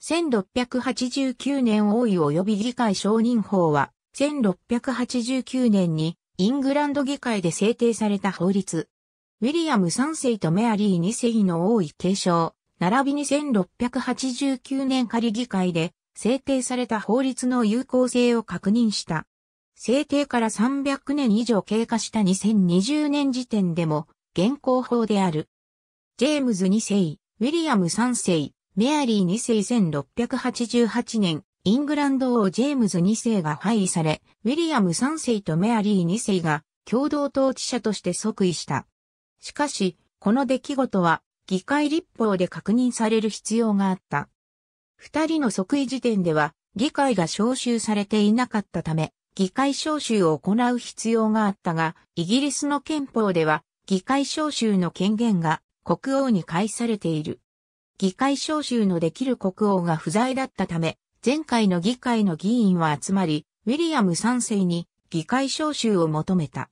1689年王位及び議会承認法は、1689年にイングランド議会で制定された法律。ウィリアム3世とメアリー2世の王位継承、並びに1689年仮議会で制定された法律の有効性を確認した。制定から300年以上経過した2020年時点でも現行法である。ジェームズ2世、ウィリアム3世、メアリー2世1688年、イングランド王ジェームズ2世が廃位され、ウィリアム3世とメアリー2世が共同統治者として即位した。しかし、この出来事は議会立法で確認される必要があった。二人の即位時点では議会が招集されていなかったため、議会招集を行う必要があったが、イギリスの憲法では議会招集の権限が国王に返されている。議会招集のできる国王が不在だったため、前回の議会の議員は集まり、ウィリアム3世に議会招集を求めた。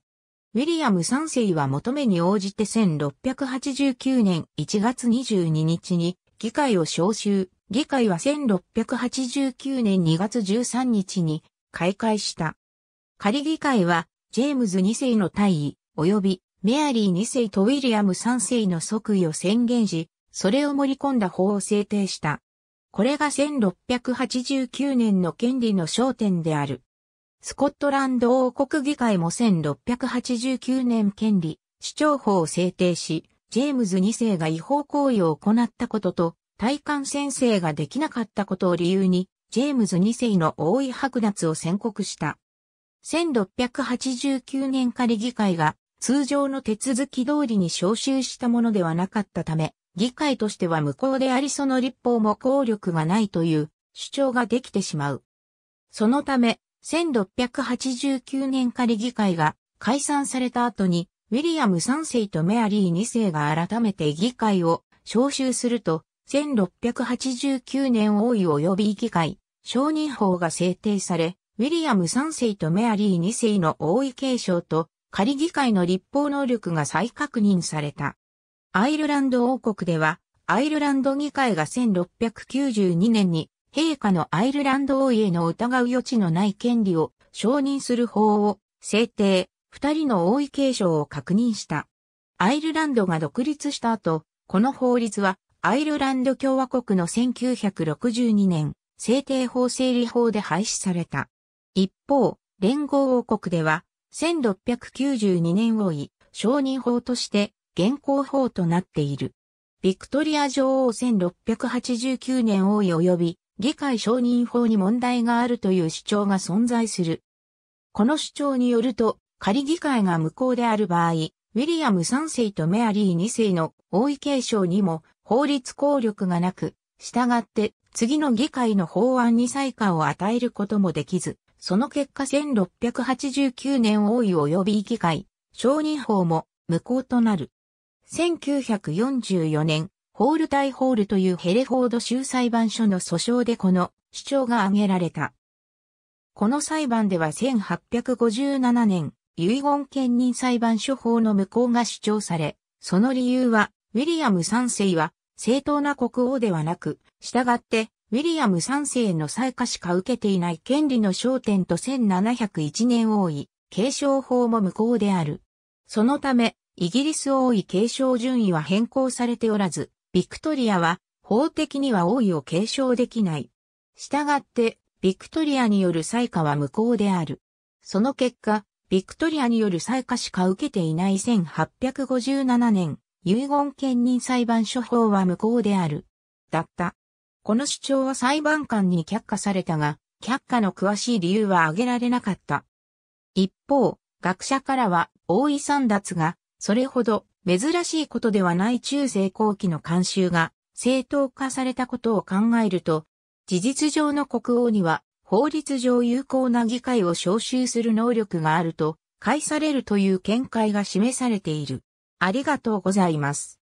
ウィリアム3世は求めに応じて1689年1月22日に議会を招集、議会は1689年2月13日に開会した。仮議会は、ジェームズ2世の退位、及びメアリー2世とウィリアム3世の即位を宣言し、それを盛り込んだ法を制定した。これが1689年の権利の焦点である。スコットランド王国議会も1689年権利、主張法を制定し、ジェームズ2世が違法行為を行ったことと、大艦先生ができなかったことを理由に、ジェームズ2世の王位剥奪を宣告した。1689年仮議会が通常の手続き通りに召集したものではなかったため、議会としては無効でありその立法も効力がないという主張ができてしまう。そのため、1689年仮議会が解散された後に、ウィリアム3世とメアリー2世が改めて議会を招集すると、1689年王位及び議会、承認法が制定され、ウィリアム3世とメアリー2世の王位継承と仮議会の立法能力が再確認された。アイルランド王国では、アイルランド議会が1692年に、陛下のアイルランド王位への疑う余地のない権利を承認する法を制定、二人の王位継承を確認した。アイルランドが独立した後、この法律はアイルランド共和国の1962年制定法整理法で廃止された。一方、連合王国では1692年王位承認法として現行法となっている。ビクトリア女王1689年王位及び議会承認法に問題があるという主張が存在する。この主張によると、仮議会が無効である場合、ウィリアム3世とメアリー2世の王位継承にも法律効力がなく、従って次の議会の法案に採価を与えることもできず、その結果1689年王位及び議会、承認法も無効となる。1944年、ホール対ホールというヘレフォード州裁判所の訴訟でこの主張が挙げられた。この裁判では1857年、遺言権人裁判所法の無効が主張され、その理由は、ウィリアム3世は正当な国王ではなく、従って、ウィリアム3世への再下しか受けていない権利の焦点と1701年王位、継承法も無効である。そのため、イギリス王位継承順位は変更されておらず、ビクトリアは法的には王位を継承できない。したがって、ビクトリアによる採下は無効である。その結果、ビクトリアによる採下しか受けていない1857年、遺言兼任裁判所法は無効である。だった。この主張は裁判官に却下されたが、却下の詳しい理由は挙げられなかった。一方、学者からは、王位三奪がそれほど珍しいことではない中世後期の慣習が正当化されたことを考えると、事実上の国王には法律上有効な議会を招集する能力があると、解されるという見解が示されている。ありがとうございます。